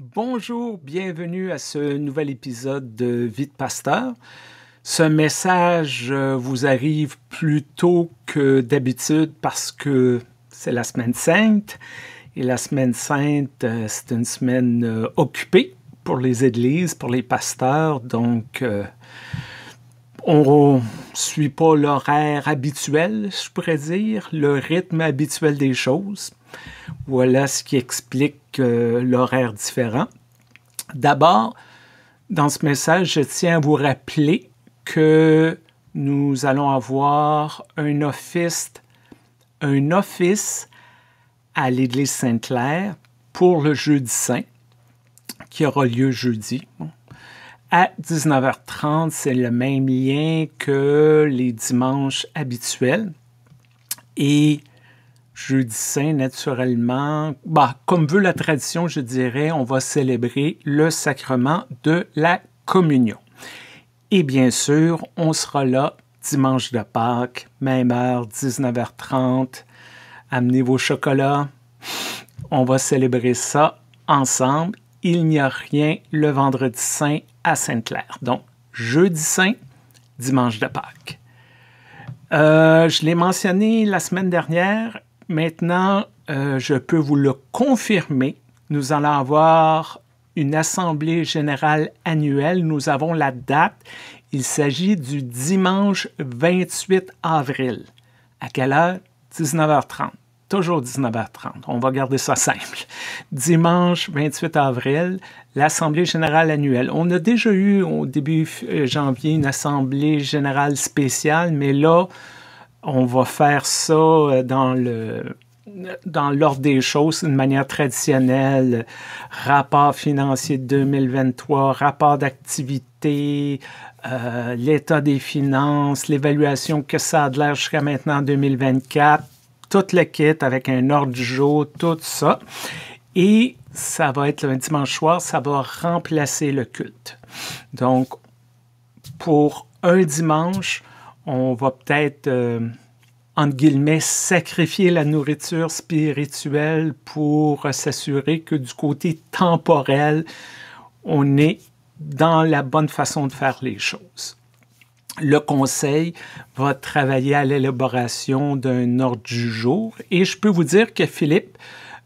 Bonjour, bienvenue à ce nouvel épisode de Vite Pasteur. Ce message euh, vous arrive plus tôt que d'habitude parce que c'est la semaine sainte et la semaine sainte, euh, c'est une semaine euh, occupée pour les églises, pour les pasteurs, donc on ne suit pas l'horaire habituel, je pourrais dire, le rythme habituel des choses. Voilà ce qui explique l'horaire différent. D'abord, dans ce message, je tiens à vous rappeler que nous allons avoir un office, un office à l'église Sainte-Claire pour le jeudi saint qui aura lieu jeudi. À 19h30, c'est le même lien que les dimanches habituels. Et jeudi saint, naturellement, bah, comme veut la tradition, je dirais, on va célébrer le sacrement de la communion. Et bien sûr, on sera là dimanche de Pâques, même heure, 19h30. Amenez vos chocolats. On va célébrer ça ensemble. Il n'y a rien le vendredi saint à Sainte-Claire. Donc, jeudi saint, dimanche de Pâques. Euh, je l'ai mentionné la semaine dernière, Maintenant, euh, je peux vous le confirmer, nous allons avoir une assemblée générale annuelle. Nous avons la date. Il s'agit du dimanche 28 avril. À quelle heure? 19h30. Toujours 19h30. On va garder ça simple. Dimanche 28 avril, l'Assemblée générale annuelle. On a déjà eu au début euh, janvier une Assemblée générale spéciale, mais là, on va faire ça euh, dans l'ordre des choses, d'une manière traditionnelle, rapport financier 2023, rapport d'activité, euh, l'état des finances, l'évaluation que ça a de l'air jusqu'à maintenant 2024, tout le kit avec un ordre du jour, tout ça. Et ça va être le dimanche soir, ça va remplacer le culte. Donc, pour un dimanche, on va peut-être, en euh, entre guillemets, sacrifier la nourriture spirituelle pour s'assurer que du côté temporel, on est dans la bonne façon de faire les choses. Le conseil va travailler à l'élaboration d'un ordre du jour et je peux vous dire que Philippe,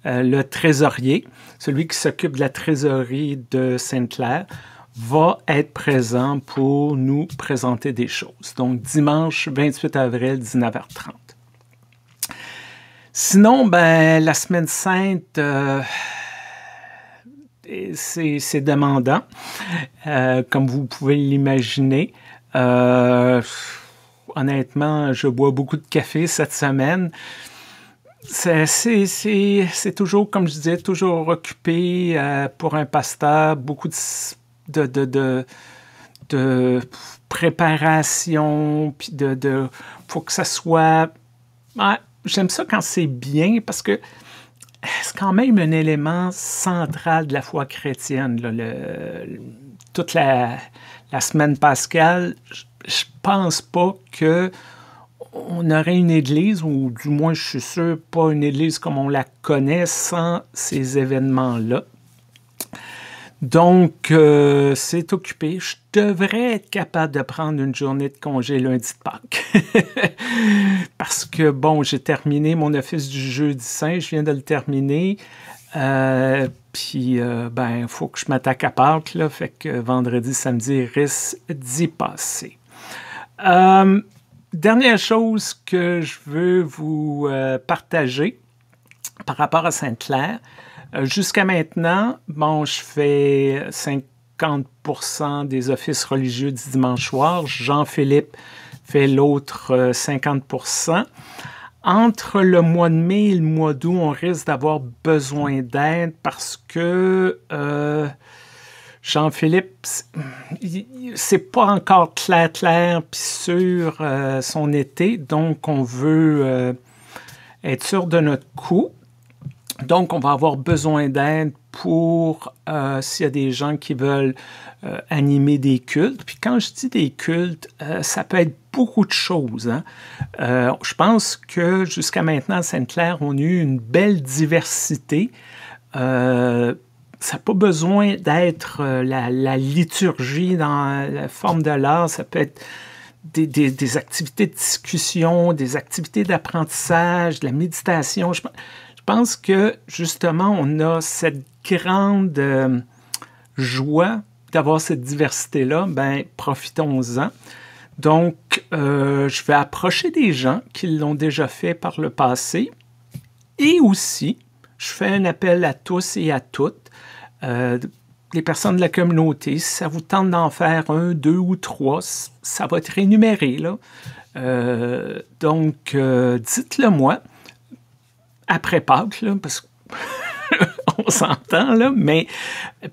euh, le trésorier, celui qui s'occupe de la trésorerie de Sainte-Claire, va être présent pour nous présenter des choses. Donc, dimanche 28 avril, 19h30. Sinon, ben, la semaine sainte, euh, c'est demandant, euh, comme vous pouvez l'imaginer. Euh, honnêtement, je bois beaucoup de café cette semaine. C'est toujours, comme je disais, toujours occupé pour un pasteur, beaucoup de de, préparation, puis de, de, faut que ça soit... Ah, j'aime ça quand c'est bien, parce que c'est quand même un élément central de la foi chrétienne. toute la, la, semaine pascale, je pense pas que on aurait une église, ou du moins je suis sûr, pas une église comme on la connaît sans ces événements-là. Donc, euh, c'est occupé. Je devrais être capable de prendre une journée de congé lundi de Pâques. Parce que, bon, j'ai terminé mon office du jeudi saint, je viens de le terminer. Euh, puis, euh, ben, il faut que je m'attaque à Pâques, là. Fait que vendredi, samedi, risque d'y passer. dernière chose que je veux vous partager, par rapport à Sainte-Claire. Euh, jusqu'à maintenant, bon, je fais 50 des offices religieux du dimanche soir. Jean-Philippe fait l'autre 50 euh, entre le mois de mai et le mois d'août, on risque d'avoir besoin d'aide parce que euh, Jean-Philippe, c'est pas encore clair, clair, puis sur son été. Donc, on veut être sûr de notre coup. Donc, on va avoir besoin d'aide pour euh, s'il y a des gens qui veulent euh, animer des cultes. Puis quand je dis des cultes, euh, ça peut être beaucoup de choses. Hein. je pense que jusqu'à maintenant, à Sainte-Claire, on a eu une belle diversité. ça n'a pas besoin d'être la, liturgie dans la forme de l'art. Ça peut être des, des, activités de discussion, des activités d'apprentissage, de la méditation. Je je pense que justement, on a cette grande euh, joie d'avoir cette diversité-là. Ben, profitons-en. Donc, euh, je vais approcher des gens qui l'ont déjà fait par le passé. Et aussi, je fais un appel à tous et à toutes, euh, les personnes de la communauté, si ça vous tente d'en faire un, deux ou trois, ça va être énuméré. Là. donc, dites-le moi après Pâques, là, parce qu'on s'entend, là, mais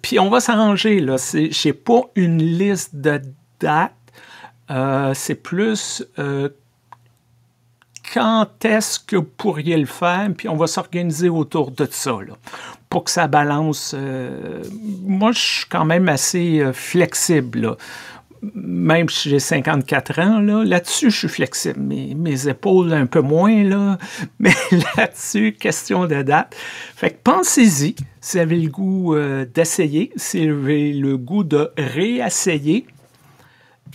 puis on va s'arranger, là. J'ai pas une liste de dates, euh, c'est plus euh, quand est-ce que vous pourriez le faire, puis on va s'organiser autour de ça, là, pour que ça balance. Euh, moi, je suis quand même assez flexible, là même si j'ai 54 ans, là-dessus, je suis flexible. Mes, épaules, un peu moins, là. Mais là-dessus, question de date. Fait que pensez-y si vous avez le goût euh, d'essayer, si vous avez le goût de réessayer.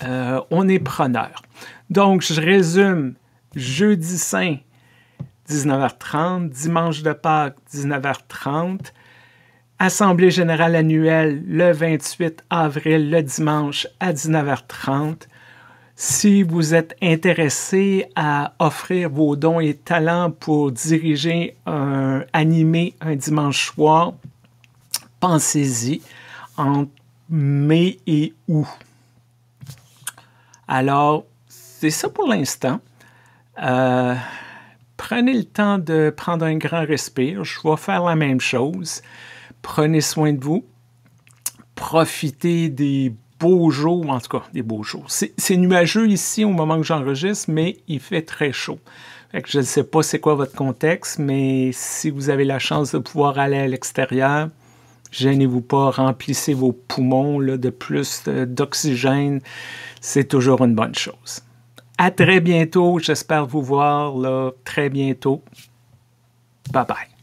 Euh, on est preneur. Donc, je résume. Jeudi saint, 19h30. Dimanche de Pâques, 19h30. Assemblée générale annuelle le 28 avril, le dimanche à 19h30. Si vous êtes intéressé à offrir vos dons et talents pour diriger un animé un dimanche soir, pensez-y en mai et août. Alors, c'est ça pour l'instant. Euh, prenez le temps de prendre un grand respire. Je vais faire la même chose. Prenez soin de vous. Profitez des beaux jours, en tout cas des beaux jours. C'est nuageux ici au moment que j'enregistre, mais il fait très chaud. je ne sais pas c'est quoi votre contexte, mais si vous avez la chance de pouvoir aller à l'extérieur, gênez-vous pas, remplissez vos poumons là, de plus euh, d'oxygène. C'est toujours une bonne chose. À très bientôt. J'espère vous voir là, très bientôt. Bye bye.